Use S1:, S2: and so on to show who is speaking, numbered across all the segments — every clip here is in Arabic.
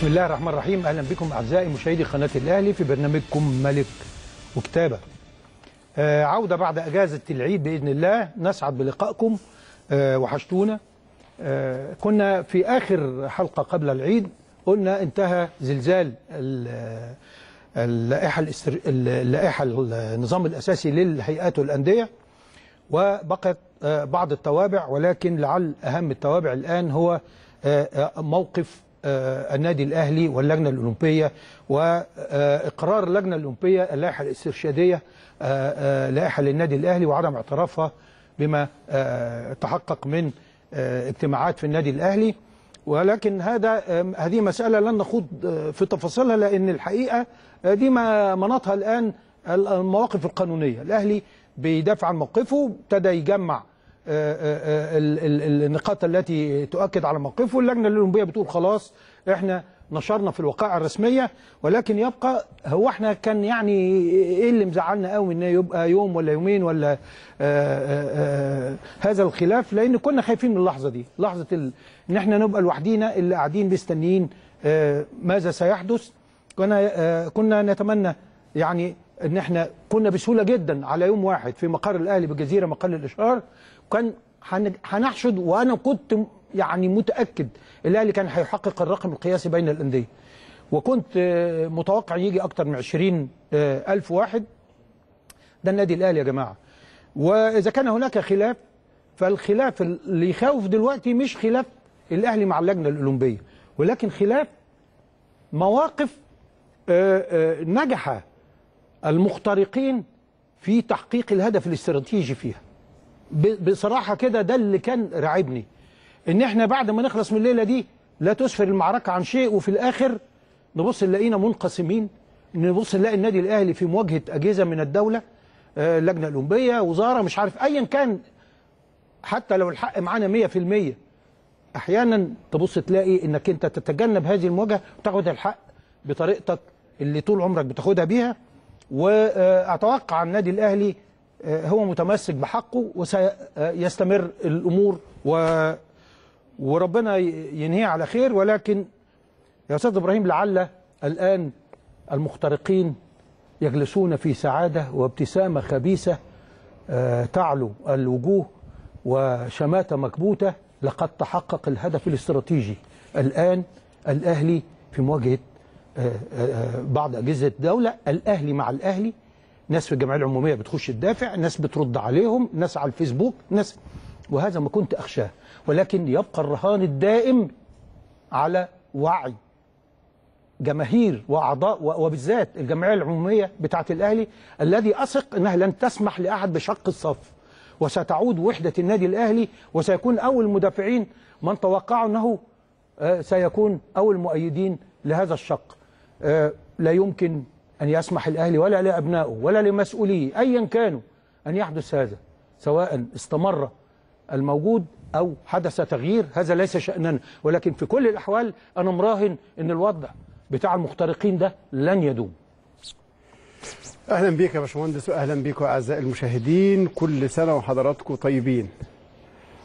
S1: بسم الله الرحمن الرحيم اهلا بكم اعزائي مشاهدي قناه الاهلي في برنامجكم ملك وكتابه. آه عوده بعد اجازه العيد باذن الله نسعد بلقائكم آه وحشتونا. آه كنا في اخر حلقه قبل العيد قلنا انتهى زلزال اللائحه الاستر... اللائحه النظام الاساسي للهيئات والانديه وبقت آه، بعض التوابع ولكن لعل اهم التوابع الان هو آه، آه، موقف آه، النادي الأهلي واللجنة الأولمبية وإقرار اللجنة الأولمبية اللائحة الاسترشادية آه، آه، لائحة للنادي الأهلي وعدم اعترافها بما تحقق من اجتماعات في النادي الأهلي ولكن هذا هذه مسألة لن نخوض في تفاصيلها لأن الحقيقة دي ما مناطها الآن المواقف القانونية الأهلي بيدافع عن موقفه ابتدى يجمع آه، آه، آه، النقاط التي تؤكد على موقفه اللجنه الاولمبيه بتقول خلاص احنا نشرنا في الوقائع الرسميه ولكن يبقى هو احنا كان يعني ايه اللي مزعلنا قوي ان يبقى يوم ولا يومين ولا آآ آآ هذا الخلاف لان كنا خايفين من اللحظه دي لحظه ان احنا نبقى لوحدينا اللي قاعدين مستنيين ماذا سيحدث كنا كنا نتمنى يعني ان احنا كنا بسهوله جدا على يوم واحد في مقر الاهلي بالجزيره مقر الاشهار كان هنحشد وانا كنت يعني متاكد الاهلي كان هيحقق الرقم القياسي بين الانديه وكنت آه، متوقع يجي اكتر من 20 آه، الف واحد ده النادي الاهلي يا جماعه واذا كان هناك خلاف فالخلاف اللي يخوف دلوقتي مش خلاف الاهلي مع اللجنه الاولمبيه ولكن خلاف مواقف آه، نجح المخترقين في تحقيق الهدف الاستراتيجي فيها بصراحة كده ده اللي كان راعبني ان احنا بعد ما نخلص من الليلة دي لا تسفر المعركة عن شيء وفي الاخر نبص نلاقينا منقسمين نبص نلاقي النادي الاهلي في مواجهة اجهزة من الدولة آه، اللجنة الاولمبية وزارة مش عارف ايا كان حتى لو الحق معانا 100% احيانا تبص تلاقي انك انت تتجنب هذه المواجهة وتاخد الحق بطريقتك اللي طول عمرك بتاخدها بيها واتوقع النادي الاهلي آه، هو متمسك بحقه وسيستمر الأمور و وربنا ينهي على خير ولكن يا أستاذ إبراهيم لعل الآن المخترقين يجلسون في سعادة وابتسامة خبيثة آه، تعلو الوجوه وشماتة مكبوتة لقد تحقق الهدف الاستراتيجي الآن الأهلي في مواجهة آه، بعض أجهزة الدولة الأهلي مع الأهلي ناس في الجمعيه العموميه بتخش تدافع ناس بترد عليهم ناس على الفيسبوك ناس وهذا ما كنت اخشاه ولكن يبقى الرهان الدائم على وعي جماهير واعضاء وبالذات الجمعيه العموميه بتاعه الاهلي الذي اثق انها لن تسمح لاحد بشق الصف وستعود وحده النادي الاهلي وسيكون اول المدافعين من توقعوا انه آه، سيكون اول المؤيدين لهذا الشق آه، لا يمكن أن يسمح الأهلي ولا لأبنائه ولا لمسؤوليه أيا كانوا أن يحدث هذا سواء استمر الموجود أو حدث تغيير هذا ليس شأننا ولكن في كل الأحوال أنا مراهن أن الوضع بتاع المخترقين ده لن يدوم
S2: أهلا بيك يا باشمهندس وأهلا بيكم أعزائي المشاهدين كل سنة وحضراتكم طيبين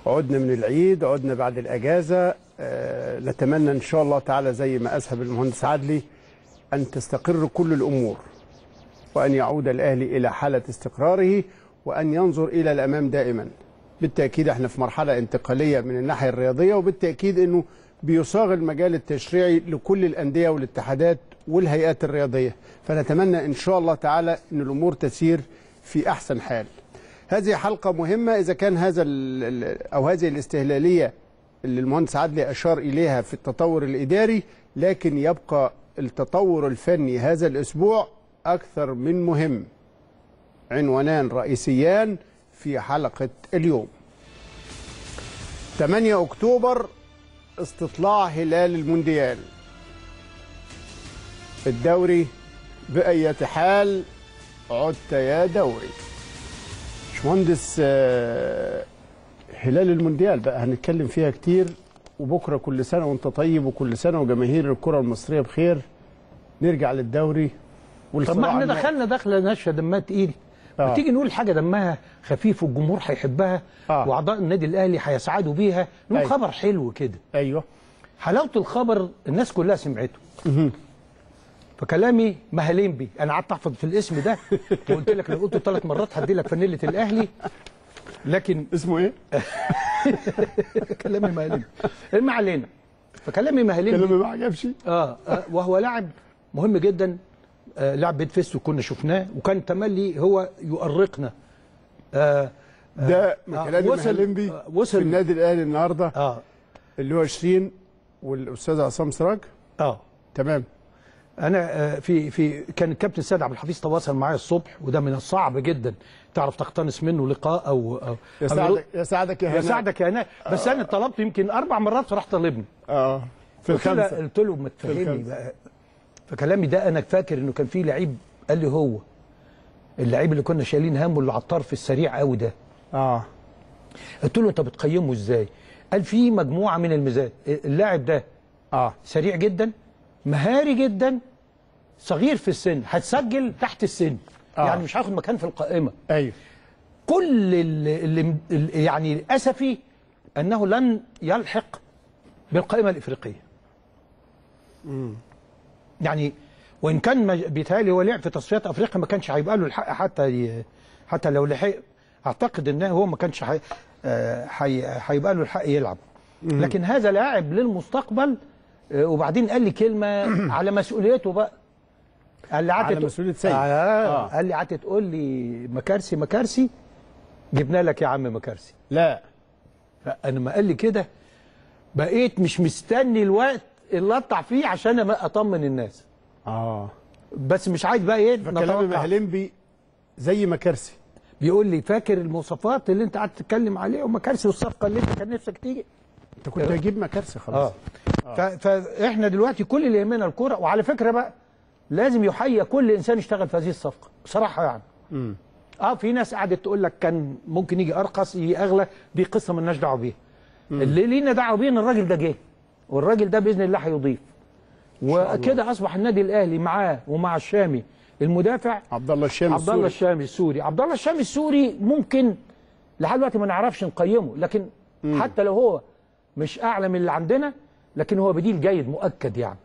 S2: عدنا من العيد عدنا بعد الأجازة أه نتمنى إن شاء الله تعالى زي ما أسهب المهندس عدلي أن تستقر كل الأمور وأن يعود الأهلي إلى حالة استقراره وأن ينظر إلى الأمام دائما بالتأكيد احنا في مرحلة انتقالية من الناحية الرياضية وبالتأكيد أنه بيصاغ المجال التشريعي لكل الأندية والاتحادات والهيئات الرياضية فنتمنى إن شاء الله تعالى أن الأمور تسير في أحسن حال هذه حلقة مهمة إذا كان هذا أو هذه الاستهلالية اللي المهندس عدلي أشار إليها في التطور الإداري لكن يبقى التطور الفني هذا الأسبوع أكثر من مهم عنوانان رئيسيان في حلقة اليوم 8 أكتوبر استطلاع هلال المونديال الدوري بأية حال عدت يا دوري باشمهندس آه، هلال المونديال بقى هنتكلم فيها كتير وبكره كل سنه وانت طيب وكل سنه وجماهير الكره المصريه بخير نرجع للدوري طب ما احنا دخلنا
S1: دخله ناشفه دمها تقيل آه. تيجي نقول حاجه دمها خفيف والجمهور هيحبها آه. واعضاء النادي الاهلي هيسعدوا بيها نقول أيوه. خبر حلو كده ايوه حلاوه الخبر الناس كلها سمعته فكلامي مهلين بي انا قعدت احفظ في الاسم ده وقلت لك لو قلته ثلاث مرات هدي لك فانيله الاهلي لكن اسمه ايه؟ كلامي مهلين ما علينا فكلامي مهلين كلامي ما عجبش آه،, اه وهو لاعب مهم جدا آه لاعب بيت فيست وكنا شفناه وكان تملي هو يؤرقنا آه, آه، ده مكلامي آه وصل آه وصل في النادي الاهلي النهارده اه اللي هو 20 والاستاذ عصام سراج اه تمام انا آه، في في كان الكابتن سيد عبد الحفيظ تواصل معايا الصبح وده من الصعب جدا تعرف تقتنص منه لقاء او, أو يساعدك يساعدك يا هناء يا هناء بس آه. انا طلبت يمكن اربع مرات راح طالبني اه في الخمسه قلت له ما تفهمني بقى فكلامي ده انا فاكر انه كان في لعيب قال لي هو اللعيب اللي كنا شايلين همه اللي على الطرف السريع قوي ده اه قلت له انت بتقيمه ازاي؟ قال في مجموعه من الميزات آه، اللاعب ده اه سريع جدا مهاري جدا صغير في السن هتسجل تحت السن آه. يعني مش هاخد مكان في القائمه ايوه كل اللي يعني اسفي انه لن يلحق بالقائمه الافريقيه امم يعني وان كان بيتهيألي هو لعب في تصفيات افريقيا ما كانش هيبقى له الحق حتى حتى لو لحق اعتقد ان هو ما كانش آه، هيبقى له الحق يلعب مم. لكن هذا لاعب للمستقبل آه، وبعدين قال لي كلمه على مسؤوليته بقى قال لي عتت على مسؤوليه سيد آه. آه. قال لي عتت تقول لي مكارسي مكارسي جبنا لك يا عم مكارسي لا انا ما قال لي كده بقيت مش مستني الوقت اللي اطلع فيه عشان أبقى اطمن الناس اه بس مش عايز بقى ايه فكلام مهلنبي زي مكارسي بيقول لي فاكر المواصفات اللي انت قعدت تتكلم عليها ومكارسي والصفقه اللي انت كان نفسك تيجي انت كنت هجيب آه. مكارسي خلاص آه. فاحنا دلوقتي كل اللي يهمنا الكوره وعلى فكره بقى لازم يحيى كل انسان اشتغل في هذه الصفقه بصراحه يعني م. اه في ناس قعدت تقول لك كان ممكن يجي ارخص يجي اغلى دي قصه مالناش دعوه بيها اللي لينا دعوه بيه ان الراجل ده جه والراجل ده باذن الله هيضيف وكده اصبح النادي الاهلي معاه ومع الشامي المدافع عبد الله الشامي عبد الله الشامي السوري عبد الله الشامي السوري ممكن لحد دلوقتي ما نعرفش نقيمه لكن م. حتى لو هو مش اعلى من اللي عندنا لكن هو بديل جيد مؤكد يعني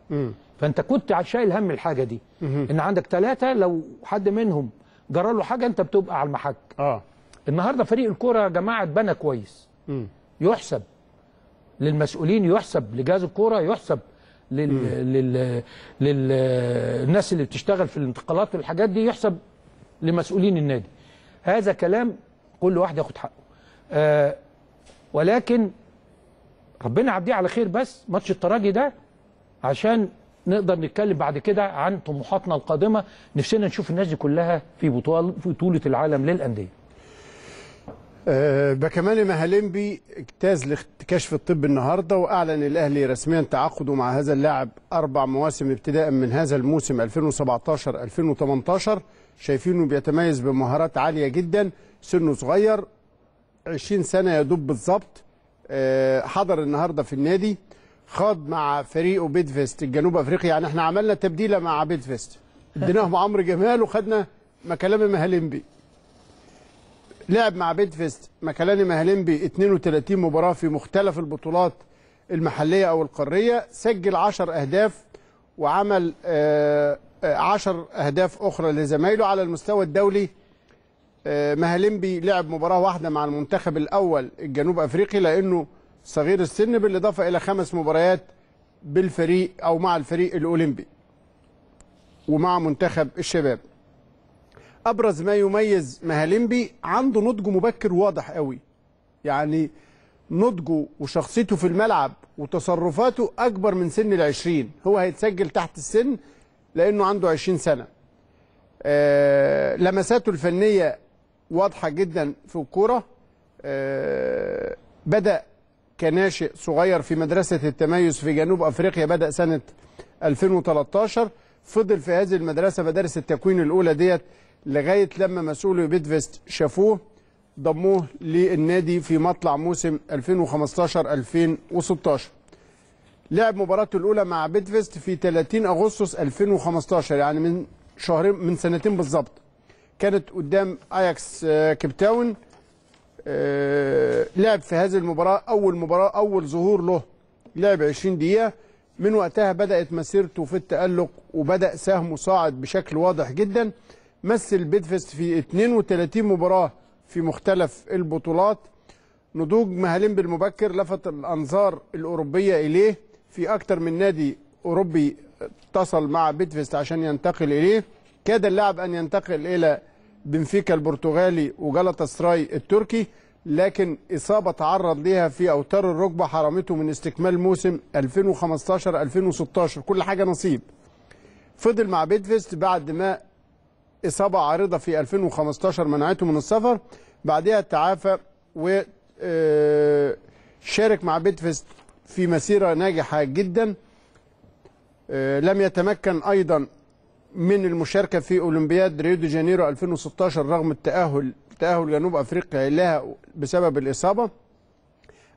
S1: فانت كنت شايل هم الحاجه دي ان عندك ثلاثه لو حد منهم جرى له حاجه انت بتبقى على المحك اه النهارده فريق الكوره يا جماعه اتبنى كويس يحسب للمسؤولين يحسب لجهاز الكوره يحسب لل... لل... للناس اللي بتشتغل في الانتقالات والحاجات دي يحسب لمسؤولين النادي هذا كلام كل واحد ياخد حقه آه ولكن ربنا يعديه على خير بس ماتش الترجي ده عشان نقدر نتكلم بعد كده عن طموحاتنا القادمه نفسنا نشوف الناس دي كلها في بطوله في العالم للانديه. أه
S2: بكمال مهالمبي اجتاز لكشف الطب النهارده واعلن الاهلي رسميا تعاقده مع هذا اللاعب اربع مواسم ابتداء من هذا الموسم 2017 2018 شايفينه بيتميز بمهارات عاليه جدا سنه صغير 20 سنه يا دوب بالظبط آه، حضر النهارده في النادي خاض مع فريقه بيدفيست الجنوب افريقي يعني احنا عملنا تبديله مع بيدفيست اديناهم عمرو جمال وخدنا مكلامي مهالمبي لعب مع بيدفيست مكلامي مهالمبي 32 مباراه في مختلف البطولات المحليه او القاريه سجل 10 اهداف وعمل 10 آه، آه، اهداف اخرى لزمايله على المستوى الدولي آه، مهلمبي لعب مباراه واحده مع المنتخب الاول الجنوب افريقي لانه صغير السن بالاضافه الى خمس مباريات بالفريق او مع الفريق الاولمبي ومع منتخب الشباب ابرز ما يميز مهلمبي عنده نضج مبكر واضح قوي يعني نضجه وشخصيته في الملعب وتصرفاته اكبر من سن العشرين هو هيتسجل تحت السن لانه عنده عشرين سنه آه لمساته الفنيه واضحه جدا في الكوره آه، بدا كناشئ صغير في مدرسه التميز في جنوب افريقيا بدا سنه 2013 فضل في هذه المدرسه مدارس التكوين الاولى ديت لغايه لما مسؤولي بيدفست شافوه ضموه للنادي في مطلع موسم 2015 2016 لعب مباراته الاولى مع بيدفست في 30 اغسطس 2015 يعني من شهرين من سنتين بالظبط كانت قدام اياكس كيب تاون لعب في هذه المباراه اول مباراه اول ظهور له لعب 20 دقيقه من وقتها بدات مسيرته في التالق وبدا سهمه صاعد بشكل واضح جدا مثل بيدفست في 32 مباراه في مختلف البطولات نضوج مهالين بالمبكر لفت الانظار الاوروبيه اليه في اكثر من نادي اوروبي اتصل مع بيدفست عشان ينتقل اليه كاد اللاعب ان ينتقل الى بنفيكا البرتغالي وجلطة سراي التركي لكن إصابة تعرض ليها في أوتار الركبة حرمته من استكمال موسم 2015-2016 كل حاجة نصيب فضل مع بيتفيست بعد ما إصابة عارضة في 2015 منعته من السفر بعدها تعافى و آه، شارك مع بيتفيست في مسيرة ناجحة جدا آه، لم يتمكن أيضا من المشاركة في أولمبياد ريو دي جانيرو 2016 رغم التأهل تأهل جنوب أفريقيا لها بسبب الإصابة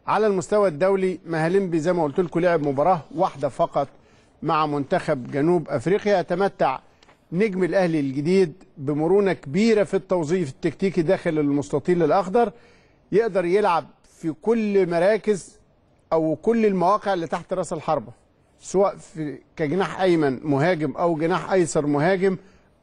S2: على المستوى الدولي مهالمبي زي ما قلت لكم لعب مباراة واحدة فقط مع منتخب جنوب أفريقيا يتمتع نجم الأهلي الجديد بمرونة كبيرة في التوظيف التكتيكي داخل المستطيل الأخضر يقدر يلعب في كل مراكز أو كل المواقع اللي تحت رأس الحربة سواء في كجناح ايمن مهاجم او جناح ايسر مهاجم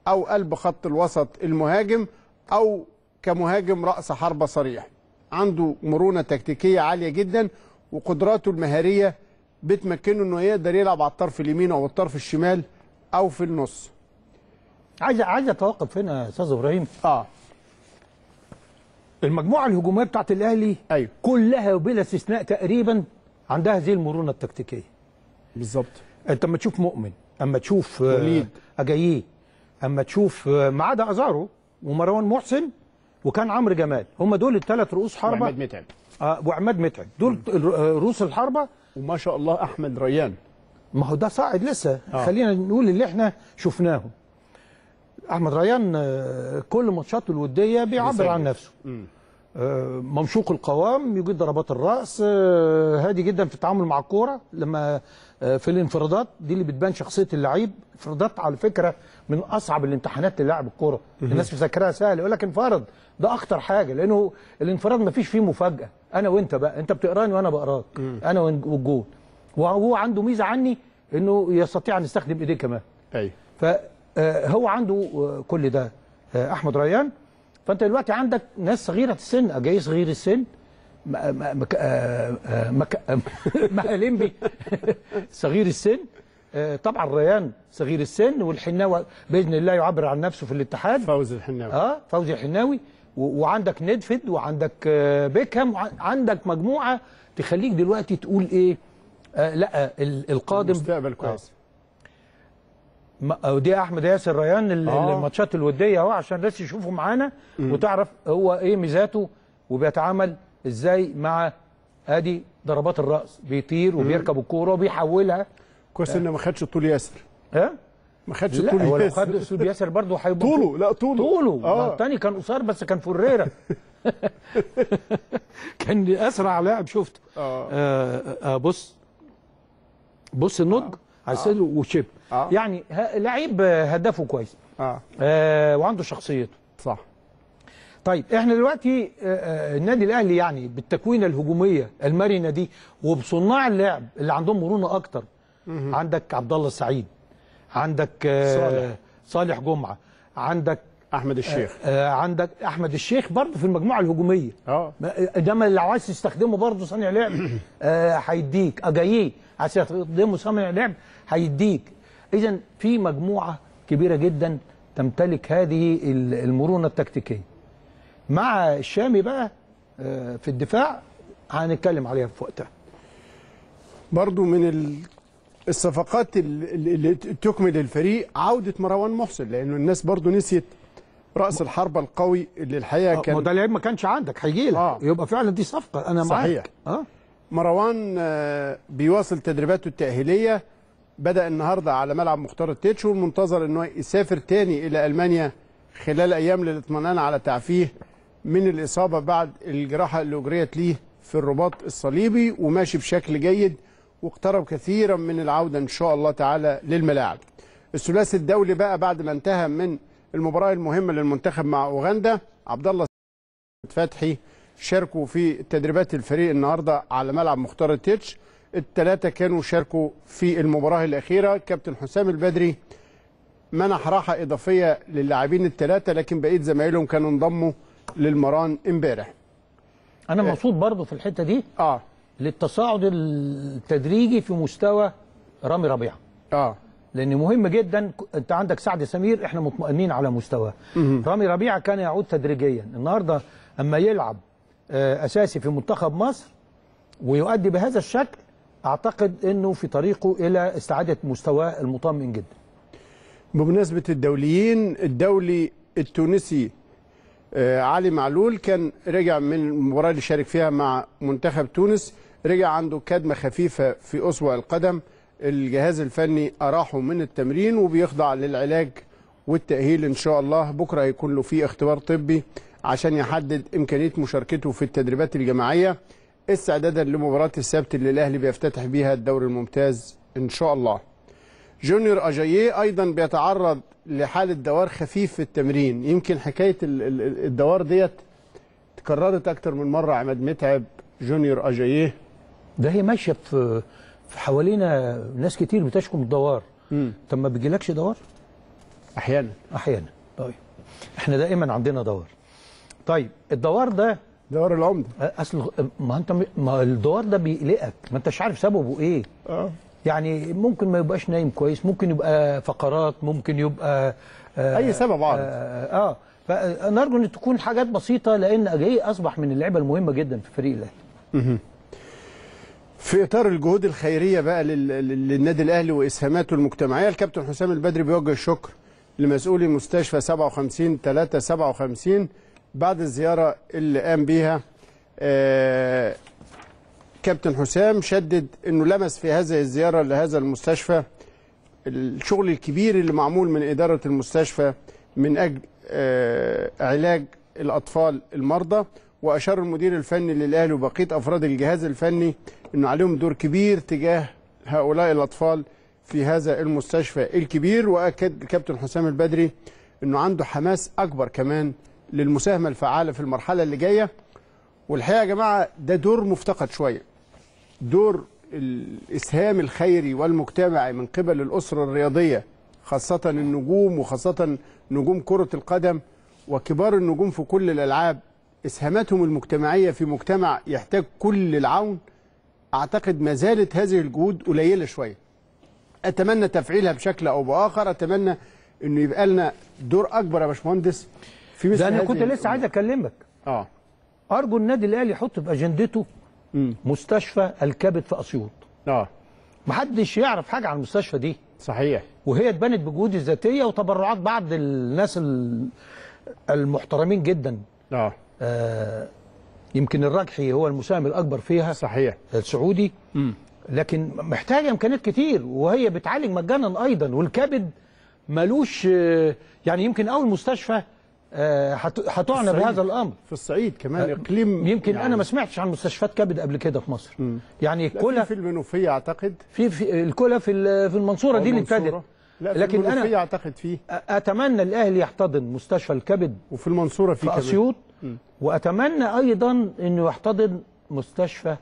S2: او قلب خط الوسط المهاجم او كمهاجم راس حربه صريح عنده مرونه تكتيكيه عاليه جدا وقدراته المهاريه بتمكنه انه
S1: يقدر يلعب على الطرف اليمين او الطرف الشمال او في النص عايز عايز اتوقف هنا يا استاذ ابراهيم اه المجموعه الهجوميه بتاعت الاهلي أيوه. كلها بلا استثناء تقريبا عندها هذه المرونه التكتيكيه بالظبط انت اما تشوف مؤمن اما تشوف آه، وليد اجاييه اما تشوف آه، ما عدا ازارو ومروان محسن وكان عمرو جمال هم دول الثلاث رؤوس حربه وعماد متعب اه وعماد متعب دول آه، رؤوس الحربه وما شاء الله احمد ريان ما هو ده صاعد لسه آه. خلينا نقول اللي احنا شفناهم احمد ريان كل ماتشاته الوديه بيعبر عن نفسه مم. آه، ممشوق القوام يجيد ضربات الراس آه، هادي جدا في التعامل مع الكوره لما آه، في الانفرادات دي اللي بتبان شخصيه اللعيب انفرادات على فكره من اصعب الامتحانات للاعب الكوره الناس فاكراها سهل يقول لك انفرد ده اخطر حاجه لانه الانفراد ما فيش فيه مفاجاه انا وانت بقى انت بتقراني وانا بقراك انا والجول وهو عنده ميزه عني انه يستطيع ان يستخدم ايديه كمان ايوه فهو عنده كل ده احمد ريان فانت دلوقتي عندك ناس صغيره السن جاي صغير السن مهلين آه، آه، آه، بيه صغير السن طبعا ريان صغير السن والحناوي باذن الله يعبر عن نفسه في الاتحاد فوزي الحناوي اه فوزي الحناوي وعندك ندفد وعندك بيكهام عندك مجموعه تخليك دلوقتي تقول ايه آه لا القادم المستقبل كويس آه ودي احمد ياسر ريان آه. الماتشات الوديه اهو عشان الناس يشوفه معانا وتعرف هو ايه ميزاته وبيتعامل ازاي مع ادي ضربات الراس بيطير وبيركب الكوره وبيحولها كويس آه. انه ما خدش طول ياسر ها إيه؟ ما خدش طول ياسر لا خد اسلوب ياسر برضه هيبقى طوله لا طوله طوله آه. الثاني كان قصير بس كان فريره كان اسرع لاعب شفته آه. آه, آه، بص بص النضج آه. على آه. وشيب آه. يعني لعيب هدفه كويس آه. آه وعنده شخصيته صح طيب احنا دلوقتي آه، آه، النادي الاهلي يعني بالتكوينه الهجوميه المرنه دي وبصناع اللعب اللي عندهم مرونه اكتر مه. عندك عبد الله السعيد عندك آه، صالح, صالح جمعه عندك احمد الشيخ عندك احمد الشيخ برضه في المجموعه الهجوميه اه انما لو عايز تستخدمه برضه صانع لعب هيديك اجاييه عايز تستخدمه صانع لعب هيديك إذا في مجموعة كبيرة جدا تمتلك هذه المرونة التكتيكية مع الشامي بقى آه، في الدفاع هنتكلم عليها في وقتها برضو من
S2: الصفقات اللي تكمل الفريق عودة مروان محسن لأنه الناس برضو نسيت رأس الحربة القوي اللي الحقيقة آه، كان ده لعيب ما كانش عندك هيجي لك آه. يبقى فعلا دي صفقة أنا صحيح. معاك صحيح آه. مروان آه، بيواصل تدريباته التأهيلية بدأ النهاردة على ملعب مختار التتش والمنتظر أنه يسافر تاني إلى ألمانيا خلال أيام للاطمئنان على تعفيه من الإصابة بعد الجراحة اللي أجريت ليه في الرباط الصليبي وماشي بشكل جيد واقترب كثيرا من العودة إن شاء الله تعالى للملاعب الثلاثي الدولي بقى بعد ما انتهى من المباراة المهمة للمنتخب مع أوغندا عبد الله فتحي شاركوا في تدريبات الفريق النهارده على ملعب مختار التتش الثلاثه كانوا شاركوا في المباراه الاخيره كابتن حسام البدري منح راحه اضافيه للاعبين الثلاثه لكن بقيه زمايلهم كانوا انضموا للمران امبارح
S1: انا مبسوط برضه في الحته دي اه للتصاعد التدريجي في مستوى رامي ربيعه اه لان مهم جدا انت عندك سعد سمير احنا مطمئنين على مستواه رامي ربيعه كان يعود تدريجيا النهارده اما يلعب آه، اساسي في منتخب مصر ويؤدي بهذا الشكل أعتقد أنه في طريقه إلى استعادة مستواه المطمئن جدا بمناسبة الدوليين
S2: الدولي التونسي آه، علي معلول كان رجع من المباراة اللي شارك فيها مع منتخب تونس رجع عنده كدمة خفيفة في اصبع القدم الجهاز الفني أراحه من التمرين وبيخضع للعلاج والتأهيل إن شاء الله بكرة هيكون له في اختبار طبي عشان يحدد إمكانية مشاركته في التدريبات الجماعية استعدادا لمباراة السبت اللي الأهلي بيفتتح بيها الدوري الممتاز إن شاء الله جونيور أجاييه أيضا بيتعرض لحالة دوار خفيف في التمرين يمكن حكاية الدوار ديت اتكررت أكتر من مرة عماد
S1: متعب جونيور أجاييه ده هي ماشية في حوالينا ناس كتير بتشكم الدوار طب ما بيجيلكش دوار؟ أحيانا أحيانا طيب احنا دائما عندنا دوار طيب الدوار ده دور العمده اصل ما انت ما الدور ده بيقلقك ما انتش عارف سببه ايه اه يعني ممكن ما يبقاش نايم كويس ممكن يبقى فقرات ممكن يبقى آه اي سبب عارض اه, آه فنرجو ان تكون حاجات بسيطه لان اجاي اصبح من اللعيبه المهمه جدا في فريق الاهلي في اطار الجهود الخيريه بقى للنادي
S2: الاهلي واسهاماته المجتمعيه الكابتن حسام البدري بيوجه الشكر لمسؤولي مستشفى 57 3 57 بعد الزيارة اللي قام بيها آه، كابتن حسام شدد أنه لمس في هذه الزيارة لهذا المستشفى الشغل الكبير اللي معمول من إدارة المستشفى من أجل آه، علاج الأطفال المرضى وأشار المدير الفني للأهلي وبقية أفراد الجهاز الفني أنه عليهم دور كبير تجاه هؤلاء الأطفال في هذا المستشفى الكبير وأكد الكابتن حسام البدري أنه عنده حماس أكبر كمان للمساهمه الفعاله في المرحله اللي جايه والحقيقه يا جماعه ده دور مفتقد شويه دور الاسهام الخيري والمجتمعي من قبل الاسره الرياضيه خاصه النجوم وخاصه نجوم كره القدم وكبار النجوم في كل الالعاب اسهاماتهم المجتمعيه في مجتمع يحتاج كل العون اعتقد ما زالت هذه الجهود قليله شويه اتمنى تفعيلها بشكل او باخر اتمنى انه يبقى لنا دور اكبر
S1: يا باشمهندس في مثل انا كنت لسه عايز اكلمك اه ارجو النادي الاهلي يحط في اجندته م. مستشفى الكبد في اسيوط اه محدش يعرف حاجه عن المستشفى دي صحيح وهي اتبنت بجهود ذاتيه وتبرعات بعض الناس المحترمين جدا اه, آه يمكن الرجحي هو المساهم الاكبر فيها صحيح السعودي م. لكن محتاجه امكانيات كتير وهي بتعالج مجانا ايضا والكبد ملوش آه، يعني يمكن اول مستشفى هتعنى آه، بهذا الامر في الصعيد كمان آه، اقليم يمكن يعني انا ما سمعتش عن مستشفيات كبد قبل كده في مصر مم. يعني الكلى في المنوفيه اعتقد في, في الكلى في في المنصوره دي اللي ابتدت لا لكن انا اعتقد فيه اتمنى الاهلي يحتضن مستشفى الكبد وفي المنصوره في, في اسيوط واتمنى ايضا انه يحتضن مستشفى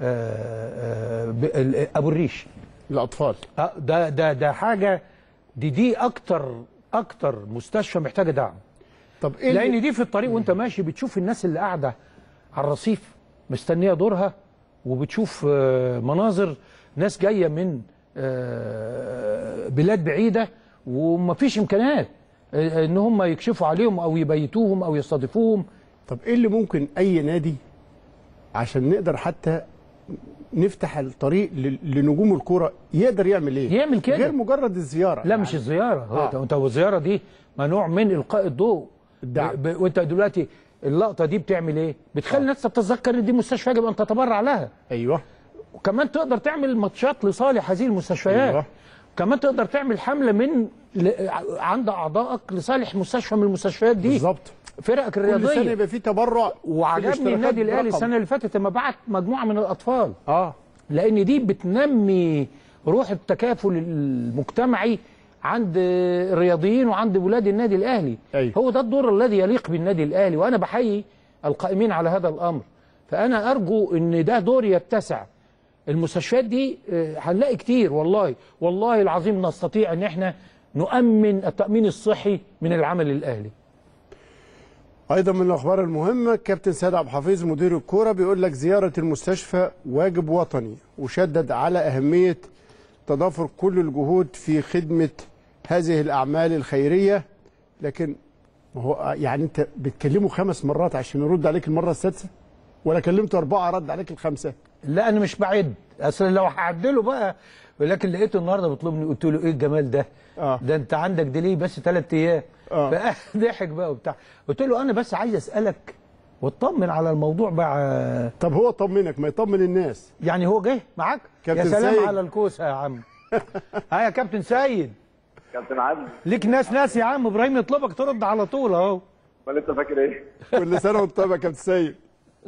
S1: آه، ابو الريش الاطفال ده ده ده حاجه دي دي اكتر اكتر مستشفى محتاجه دعم طب إيه لان دي في الطريق وانت ماشي بتشوف الناس اللي قاعده على الرصيف مستنيه دورها وبتشوف آه، مناظر ناس جايه من آه، بلاد بعيده ومفيش امكانيات آه، ان هم يكشفوا عليهم او يبيتوهم او يستضيفوهم طب ايه اللي ممكن اي نادي
S2: عشان نقدر حتى نفتح الطريق لنجوم الكوره يقدر يعمل
S1: ايه؟ يعمل كده غير مجرد الزياره لا يعني. مش الزياره آه. انت الزياره دي ما نوع من القاء الضوء الدعم ب... ب... وانت دلوقتي اللقطه دي بتعمل ايه بتخلي آه. الناس تتذكر ان دي مستشفى يجب ان تتبرع لها ايوه وكمان تقدر تعمل ماتشات لصالح هذه المستشفيات أيوة. كمان تقدر تعمل حمله من ل... عند اعضائك لصالح مستشفى من المستشفيات دي بالظبط فرقك الرياضيه كل سنه يبقى
S2: في تبرع
S1: وعجبني النادي الاهلي السنه اللي فاتت لما بعت مجموعه من الاطفال اه لان دي بتنمي روح التكافل المجتمعي عند الرياضيين وعند ولاد النادي الأهلي أيوه. هو ده الدور الذي يليق بالنادي الأهلي وأنا بحيي القائمين على هذا الأمر فأنا أرجو أن ده دور يتسع المستشفيات دي آه، هنلاقي كتير والله والله العظيم نستطيع أن احنا نؤمن التأمين الصحي من العمل الأهلي
S2: ايضا من الاخبار المهمه كابتن سيد عبد الحفيظ مدير الكوره بيقول لك زياره المستشفى واجب وطني وشدد على اهميه تضافر كل الجهود في خدمه هذه الأعمال الخيرية لكن هو آه، يعني أنت بتكلمه خمس مرات عشان يرد عليك المرة السادسة ولا كلمته
S1: أربعة رد عليك الخمسة لا أنا مش بعد أصل لو هعدله بقى ولكن لقيته النهارده بيطلبني قلت له إيه الجمال ده؟ آه. ده أنت عندك ليه بس ثلاث أيام آه. فضحك بقى وبتاع قلت له أنا بس عايز أسألك واطمن على الموضوع بقى طب هو طمنك ما يطمن الناس يعني هو جه معاك يا سلام سيد. على الكوسه يا عم ها آه يا كابتن سيد كابتن عدلي ليك ناس ناس يا عم ابراهيم يطلبك ترد على طول اهو
S2: امال انت فاكر ايه؟
S1: كل سنه وانت طيب يا كابتن سيد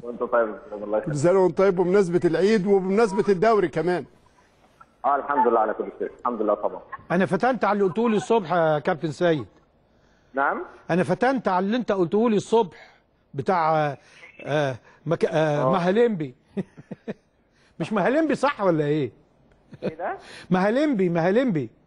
S2: وانت طيب الله كل سنه وانت طيب وبمناسبه العيد وبمناسبه الدوري كمان
S1: اه الحمد لله على كل شيء الحمد لله طبعا انا فتنت على اللي قلته لي الصبح يا كابتن سيد نعم انا فتنت على اللي انت قلته لي الصبح بتاع آه, آه، مك... آه, آه. مهالمبي مش مهالمبي صح ولا ايه؟ ايه ده؟ مهالمبي مهالمبي